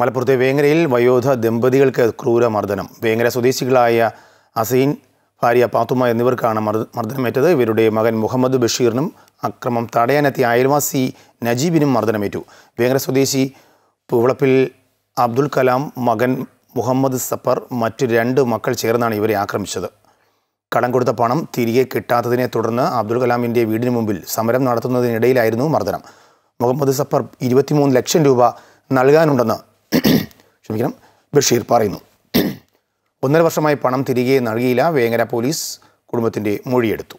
മലപ്പുറത്തെ വേങ്ങരയിൽ വയോധ ദമ്പതികൾക്ക് ക്രൂരമർദ്ദനം വേങ്ങര സ്വദേശികളായ അസീൻ ഭാര്യ പാത്തുമ്മ എന്നിവർക്കാണ് മർദ്ദനമേറ്റത് ഇവരുടെ മകൻ മുഹമ്മദ് ബഷീറിനും അക്രമം തടയാനെത്തിയ അയൽവാസി നജീബിനും മർദ്ദനമേറ്റു വേങ്ങര സ്വദേശി പൂവളപ്പിൽ അബ്ദുൽ കലാം മകൻ മുഹമ്മദ് സഫർ മറ്റ് രണ്ട് മക്കൾ ചേർന്നാണ് ഇവരെ ആക്രമിച്ചത് കടം കൊടുത്ത പണം തിരികെ കിട്ടാത്തതിനെ തുടർന്ന് അബ്ദുൽ കലാമിൻ്റെ വീടിന് മുമ്പിൽ സമരം നടത്തുന്നതിനിടയിലായിരുന്നു മർദ്ദനം മുഹമ്മദ് സഫർ ഇരുപത്തിമൂന്ന് ലക്ഷം രൂപ നൽകാനുണ്ടെന്ന് ക്ഷമിക്കണം ബഷീർ പറയുന്നു ഒന്നര വർഷമായി പണം തിരികെ നൽകിയില്ല വേങ്ങര പോലീസ് കുടുംബത്തിൻ്റെ മൊഴിയെടുത്തു